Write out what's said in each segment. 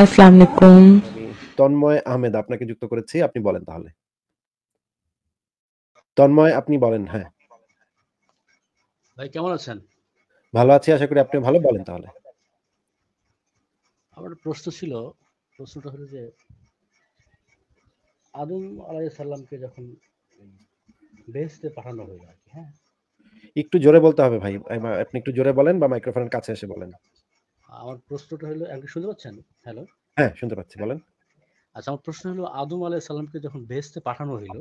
আসসালামু আলাইকুম তন্ময় আহমেদ আপনাকে যুক্ত করেছি আপনি বলেন তাহলে তন্ময় আপনি বলেন হ্যাঁ ভাই কেমন আছেন ভালো আছি আশা করি আপনি ভালো বলেন তাহলে আমার প্রশ্ন ছিল প্রশ্নটা হলো যে আদম আলাইহিস যখন বেহেশতে পাঠানো হলো আর হ্যাঁ একটু জোরে বলতে হবে ভাই আপনি একটু জোরে বলেন বা মাইক্রোফোনের কাছে এসে বলেন আমার প্রশ্নটা হলো একটু শুনতে পাচ্ছেন হ্যালো হ্যাঁ শুনতে পাচ্ছি বলেন আচ্ছা আমার প্রশ্ন হলো আদম আলাহ সাল্লামকে যখন বেহেস্তে পাঠানো হইল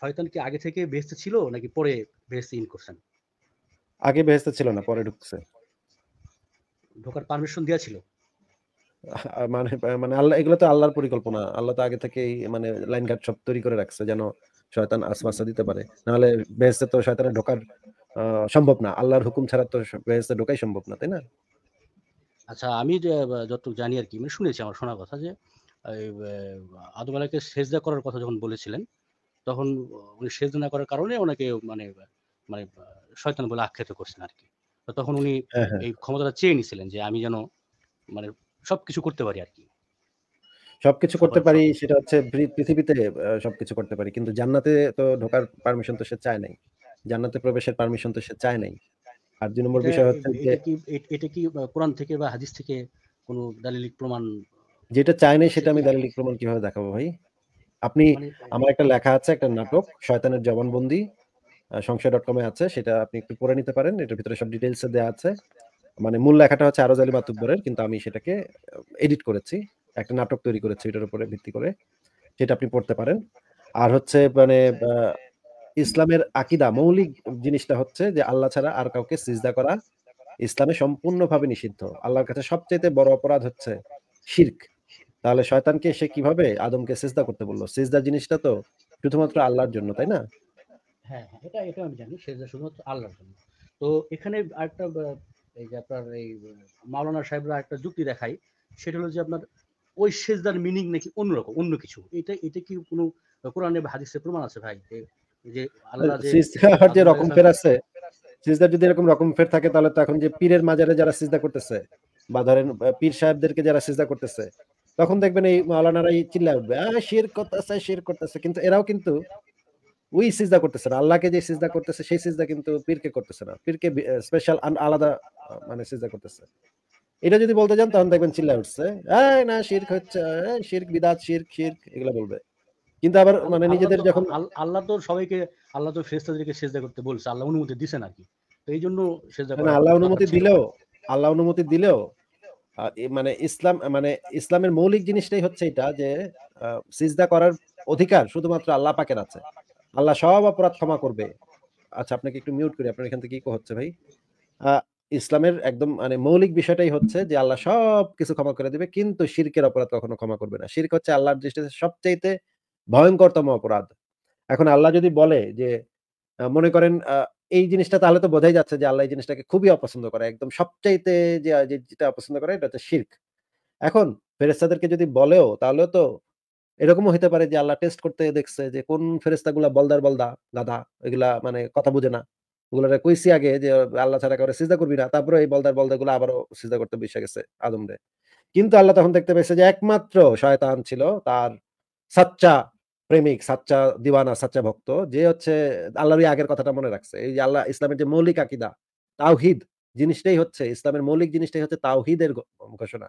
শয়তান কি আগে থেকে বেহেস্তে ছিল নাকি পরে বেহেস্তে ইন করছেন আগে বেহেস্তে ছিল না পরে ঢুকছে ঢোকার পারমিশন দেওয়া ছিল মানে মানে আল্লাহ এগুলো তো আল্লাহর পরিকল্পনা আল্লাহ তো আগে থেকেই মানে লাইন ঘাট সব তৈরি করে রাখছে যেন শয়তান আসমাসা দিতে পারে নাহলে বেহেস্তে তো শয়তানের ঢোকার সম্ভব না আল্লাহর হুকুম ছাড়া তো বেহেস্তে ঢোকাই সম্ভব না তাই না আচ্ছা আমি যতটুকু জানি আর কি মানে শুনেছি আমার শোনা কথা যে আদম আলাকে সেজদা করার কথা যখন বলেছিলেন তখন উনি সেজদা না করার কারণে ওনাকে মানে মানে শয়তান বলে আখ্যাত করছেন আর কি তখন উনি হ্যাঁ, হ্যাঁ। এই ক্ষমতাটা চেয়ে নিছিলেন যে আমি যেন মানে সবকিছু করতে পারি আর কি সবকিছু করতে পারি সেটা হচ্ছে পৃথিবীতে সবকিছু করতে পারি কিন্তু জান্নাতে তো ঢোকার পারমিশন তো সে চায় নাই জান্নাতে প্রবেশের পারমিশন তো সে চায় নাই আর দুই নম্বর বিষয় হচ্ছে যে এটা কি কোরআন থেকে বা হাদিস থেকে কোনো দালিলিক প্রমাণ যেটা চায় নাই সেটা আমি দালিলিক প্রমাণ কিভাবে দেখাবো ভাই আপনি মানে, আমার একটা লেখা আছে একটা নাটক শয়তানের জবানবন্দি সংশয় ডট কমে আছে সেটা আপনি একটু পড়ে নিতে পারেন এটার ভিতরে সব ডিটেলস দেওয়া আছে মানে মূল লেখাটা হচ্ছে আরজ আলী মাতুব্বরের কিন্তু আমি সেটাকে এডিট করেছি একটা নাটক তৈরি করেছি এটার উপরে ভিত্তি করে সেটা আপনি পড়তে পারেন আর হচ্ছে মানে ইসলামের আকিদা মৌলিক জিনিসটা হচ্ছে যে আল্লাহ ছাড়া আর কাউকে সিজদা করা ইসলামে সম্পূর্ণভাবে নিষিদ্ধ আল্লাহর কাছে সবচেয়ে বড় অপরাধ হচ্ছে শির্ক তাহলে শয়তানকে সে কিভাবে আদমকে সিজদা করতে বললো সিজদা জিনিসটা তো শুধুমাত্র আল্লাহর জন্য তাই না হ্যাঁ, হ্যাঁ এটা এটা আমি জানি শুধুমাত্র আল্লাহর জন্য তো এখানে আরেকটা এই যে আপনার এই মাওলানা সাহেবরা একটা যুক্তি দেখায় সেটা হলো যে আপনার ওই সেজদার মিনিং নাকি অন্যরকম অন্য কিছু এটা এটা কি কোনো কোরআনে হাদিসে প্রমাণ আছে ভাই যে রকম ফের আছে যদি এরকম রকম ফের থাকে তাহলে তো এখন যে পীরের মাজারে যারা সিজদা করতেছে বা ধরেন পীর সাহেবদেরকে যারা সিজদা করতেছে তখন দেখবেন এই চিল্লা উঠবে করতেছে করতেছে কিন্তু এরাও কিন্তু ওই সিজদা করতেছে না আল্লাহকে যে সিজদা করতেছে সেই সিজদা কিন্তু পীরকে করতেছে না পীরকে স্পেশাল আলাদা মানে সিজদা করতেছে এটা যদি বলতে যান তখন দেখবেন চিল্লা উঠছে হ্যাঁ না শির্ক হচ্ছে শির বিদাত শির শির এগুলো বলবে কিন্তু আবার মানে নিজেদের যখন আল্লাহ তো সবাইকে আল্লাহ তো ফেরেস্তাদেরকে সেজদা করতে বলছে আল্লাহ অনুমতি দিছেন আর কি তো এই জন্য সেজদা না আল্লাহ অনুমতি দিলেও আল্লাহ অনুমতি দিলেও মানে ইসলাম মানে ইসলামের মৌলিক জিনিসটাই হচ্ছে এটা যে সিজদা করার অধিকার শুধুমাত্র আল্লাহ পাকের আছে আল্লাহ সব অপরাধ ক্ষমা করবে আচ্ছা আপনাকে একটু মিউট করি আপনার এখান থেকে কি হচ্ছে ভাই ইসলামের একদম মানে মৌলিক বিষয়টাই হচ্ছে যে আল্লাহ সব কিছু ক্ষমা করে দিবে কিন্তু শিরকের অপরাধ কখনো ক্ষমা করবে না শির্ক হচ্ছে আল্লাহর দৃষ্টিতে সবচাইতে ভয়ঙ্করতম অপরাধ এখন আল্লাহ যদি বলে যে মনে করেন এই জিনিসটা তাহলে তো বোঝাই যাচ্ছে যে আল্লাহ এই জিনিসটাকে খুবই অপছন্দ করে একদম সবচাইতে যে যেটা অপছন্দ করে এটা হচ্ছে শির্ক এখন ফেরেস্তাদেরকে যদি বলেও তাহলেও তো এরকমও হতে পারে যে আল্লাহ টেস্ট করতে দেখছে যে কোন ফেরেস্তাগুলা বলদার বলদা গাধা এগুলা মানে কথা বুঝে না ওগুলোরে কইছি আগে যে আল্লাহ ছাড়া করে সিজা করবি না তারপরে এই বলদার বলদাগুলো আবারও সিজা করতে বসে গেছে আদমরে কিন্তু আল্লাহ তখন দেখতে পেয়েছে যে একমাত্র শয়তান ছিল তার সাচ্চা প্রেমিক সাচ্চা দিওয়ানা সাচ্চা ভক্ত যে হচ্ছে আল্লাহর আগের কথাটা মনে রাখছে এই আল্লাহ ইসলামের যে মৌলিক আকিদা তাওহিদ জিনিসটাই হচ্ছে ইসলামের মৌলিক জিনিসটাই হচ্ছে তাওহিদের ঘোষণা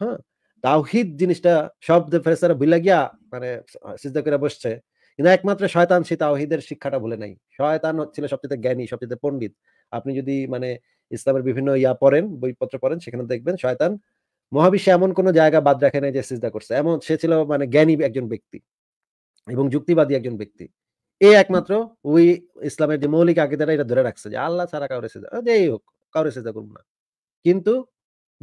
হ্যাঁ তাওহিদ জিনিসটা সব ফেরেস্তারা ভুলে গিয়া মানে সিদ্ধ করে বসছে কিন্তু একমাত্র শয়তান সে তাওহিদের শিক্ষাটা ভুলে নাই শয়তান ছিল সবচেয়ে জ্ঞানী সবচেয়ে পণ্ডিত আপনি যদি মানে ইসলামের বিভিন্ন ইয়া পড়েন বইপত্র পড়েন সেখানে দেখবেন শয়তান মহাবিশ্বে এমন কোনো জায়গা বাদ রাখে নাই যে সিজদা করছে এমন সে ছিল মানে জ্ঞানী একজন ব্যক্তি এবং যুক্তিবাদী একজন ব্যক্তি এই একমাত্র ওই ইসলামের যে মৌলিক আকিদারা এটা ধরে রাখছে যে আল্লাহ ছাড়া কাউরে সেজা যেই হোক কাউরে সেজা করবো না কিন্তু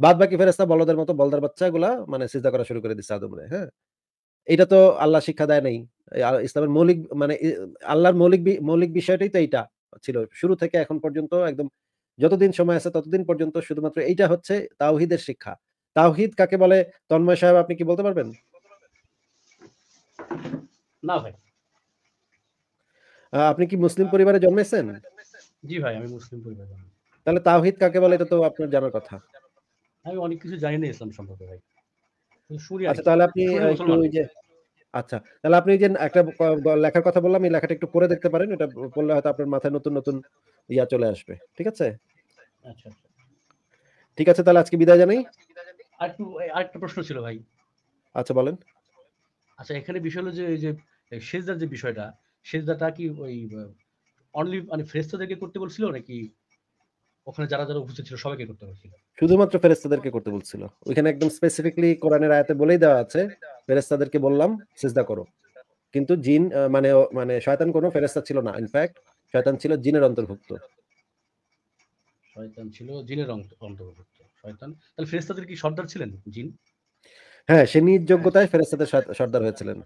বাদ বাকি ফেরেস্তা বলদের মতো বলদার বাচ্চা গুলা মানে সেজা করা শুরু করে দিচ্ছে আদমরে হ্যাঁ এটা তো আল্লাহ শিক্ষা দেয় নাই ইসলামের মৌলিক মানে আল্লাহর মৌলিক মৌলিক বিষয়টাই তো এইটা ছিল শুরু থেকে এখন পর্যন্ত একদম যতদিন সময় আছে ততদিন পর্যন্ত শুধুমাত্র এইটা হচ্ছে তাওহিদের শিক্ষা তাওহিদ কাকে বলে তন্ময় সাহেব আপনি কি বলতে পারবেন না ভাই আপনি কি মুসলিম পরিবারে জন্মেছেন জি ভাই আমি মুসলিম পরিবারে তাহলে তাওহিদ কাকে বলে এটা তো আপনার জানার কথা আমি অনেক কিছু জানি না ইসলাম সম্পর্কে ভাই আচ্ছা তাহলে আপনি একটু ওই যে আচ্ছা তাহলে আপনি যে একটা লেখার কথা বললাম এই লেখাটা একটু পড়ে দেখতে পারেন এটা পড়লে হয়তো আপনার মাথায় নতুন নতুন ইয়া চলে আসবে ঠিক আছে আচ্ছা, আচ্ছা। ঠিক আছে তাহলে আজকে বিদায় জানাই আর একটু আরেকটা প্রশ্ন ছিল ভাই আচ্ছা বলেন আচ্ছা এখানে বিষয় হলো যে যে সেজদার যে বিষয়টা সেজদাটা কি ওই অনলি মানে ফেরেস্তাদেরকে করতে বলছিল নাকি ওখানে যারা যারা উপস্থিত ছিল সবাইকে করতে বলছিল শুধুমাত্র ফেরেস্তাদেরকে করতে বলছিল ওইখানে একদম স্পেসিফিকলি কোরআনের আয়াতে বলেই দেওয়া আছে ফেরেস্তাদেরকে বললাম সেজদা করো কিন্তু জিন মানে মানে শয়তান কোনো ফেরেস্তা ছিল না ইনফ্যাক্ট শয়তান ছিল জিনের অন্তর্ভুক্ত শয়তান ছিল জিনের অন্তর্ভুক্ত শয়তান তাহলে ফেরেস্তাদের কি সর্দার ছিলেন জিন হ্যাঁ সে নিজ যোগ্যতায় ফেরেস্তাদের সর্দার হয়েছিলেন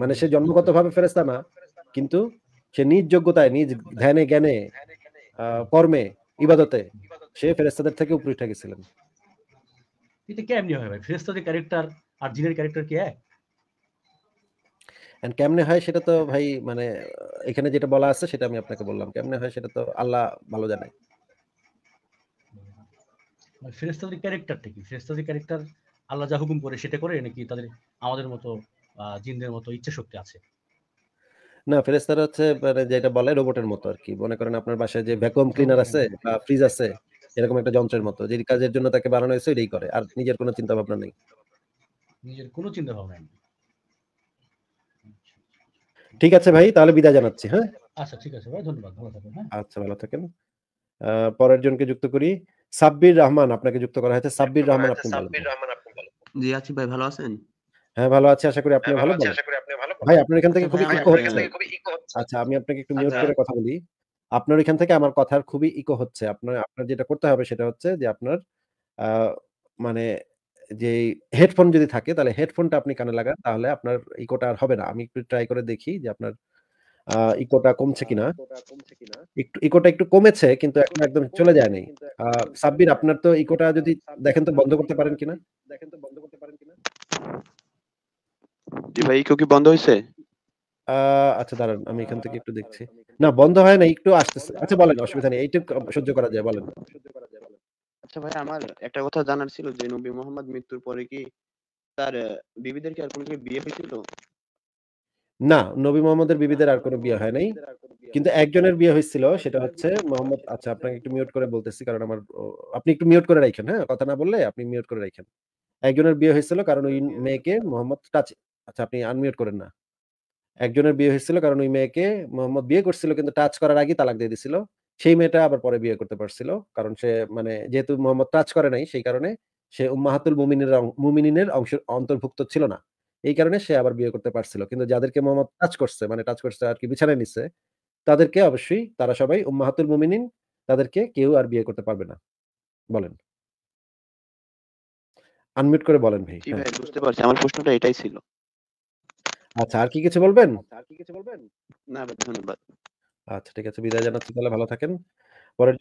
মানে সে ভাবে ফেরেস্তা না কিন্তু সে নিজ যোগ্যতায় নিজ ধ্যানে জ্ঞানে কর্মে ইবাদতে সে ফেরেস্তাদের থেকে উপরে উঠে গেছিলেন এটা কেমনি হয় ভাই ফেরেস্তাদের ক্যারেক্টার আর জিনের ক্যারেক্টার কি এক এন্ড কেমনে হয় সেটা তো ভাই মানে এখানে যেটা বলা আছে সেটা আমি আপনাকে বললাম কেমনে হয় সেটা তো আল্লাহ ভালো জানে ফেরেস্তাদের ক্যারেক্টারটা কি ফেরেস্তাদের ক্যারেক্টার আল্লাহ যা হুকুম করে সেটা করে নাকি তাদের আমাদের মতো জিনদের মতো ইচ্ছা শক্তি আছে না ফেরেস্তারা হচ্ছে মানে যেটা বলে রোবটের মতো আর কি মনে করেন আপনার বাসায় যে ভ্যাকুয়াম ক্লিনার আছে বা ফ্রিজ আছে এরকম একটা যন্ত্রের মতো যে কাজের জন্য তাকে বানানো হয়েছে এটাই করে আর নিজের কোনো চিন্তা ভাবনা নেই নিজের কোনো চিন্তা ভাবনা নেই ঠিক আছে ভাই তাহলে বিদায় জানাচ্ছি হ্যাঁ আচ্ছা ঠিক আছে ভাই ধন্যবাদ ভালো থাকেন হ্যাঁ আচ্ছা ভালো থাকেন পরের জনকে যুক্ত করি সাব্বির রহমান আপনাকে যুক্ত করা হয়েছে সাব্বির হ্যাঁ, রহমান আপনি ভালো জি আছি ভাই ভালো আছেন হ্যাঁ ভালো আছি আশা করি আপনি হ্যাঁ, ভালো ভাই আপনার এখান আচ্ছা, থেকে খুবই ইকো হচ্ছে আচ্ছা আমি আপনাকে একটু মিউট আচ্ছা। করে কথা বলি আপনার এখান থেকে আমার কথার খুবই ইকো হচ্ছে আপনার আপনার যেটা করতে হবে সেটা হচ্ছে যে আপনার মানে যে হেডফোন যদি থাকে তাহলে হেডফোনটা আপনি কানে লাগান তাহলে আপনার ইকোটা আর হবে না আমি একটু ট্রাই করে দেখি যে আপনার ইকোটা কমছে কিনা একটু ইকোটা একটু কমেছে কিন্তু এখন একদম চলে যায় নাই সাব্বির আপনার তো ইকোটা যদি দেখেন তো বন্ধ করতে পারেন কিনা দেখেন তো বন্ধ জি ভাই ইকো কি বন্ধ হইছে আচ্ছা দাঁড়ান আমি এখান থেকে একটু দেখছি না বন্ধ হয় না একটু আসতেছে আচ্ছা বলেন অসুবিধা নেই এইটুকু সহ্য করা যায় বলেন আচ্ছা ভাই আমার একটা কথা জানার ছিল যে নবী মোহাম্মদ মৃত্যুর পরে কি তার বিবিদের কি আর কোনো বিয়ে হয়েছিল না নবী মোহাম্মদের বিবিদের আর কোনো বিয়ে হয় নাই কিন্তু একজনের বিয়ে হয়েছিল সেটা হচ্ছে মোহাম্মদ আচ্ছা আপনাকে একটু মিউট করে বলতেছি কারণ আমার আপনি একটু মিউট করে রাখেন হ্যাঁ কথা না বললে আপনি মিউট করে রাখেন একজনের বিয়ে হয়েছিল কারণ ওই মেয়েকে মোহাম্মদ টাচ আচ্ছা আপনি আনমিউট করেন না একজনের বিয়ে হয়েছিল কারণ ওই মেয়েকে মোহাম্মদ বিয়ে করছিল কিন্তু টাচ করার আগে তালাক দিয়ে দিছিল সেই মেয়েটা আবার পরে বিয়ে করতে পারছিল কারণ সে মানে যেহেতু মোহাম্মদ টাচ করে নাই সেই কারণে সে উম্মাহাতুল মুমিনের মুমিনিনের অংশ অন্তর্ভুক্ত ছিল না এই কারণে সে আবার বিয়ে করতে পারছিল কিন্তু যাদেরকে মোহাম্মদ টাচ করছে মানে টাচ করছে আর কি বিছানায় নিচ্ছে তাদেরকে অবশ্যই তারা সবাই উম্মাহাতুল মুমিনিন তাদেরকে কেউ আর বিয়ে করতে পারবে না বলেন আনমিউট করে বলেন হ্যাঁ। ভাই বুঝতে পারছি আমার প্রশ্নটা এটাই ছিল আচ্ছা আর কি কিছু বলবেন আচ্ছা, আর কি কিছু বলবেন না ধন্যবাদ আচ্ছা ঠিক আছে বিদায় জানাচ্ছি তাহলে ভালো থাকেন পরের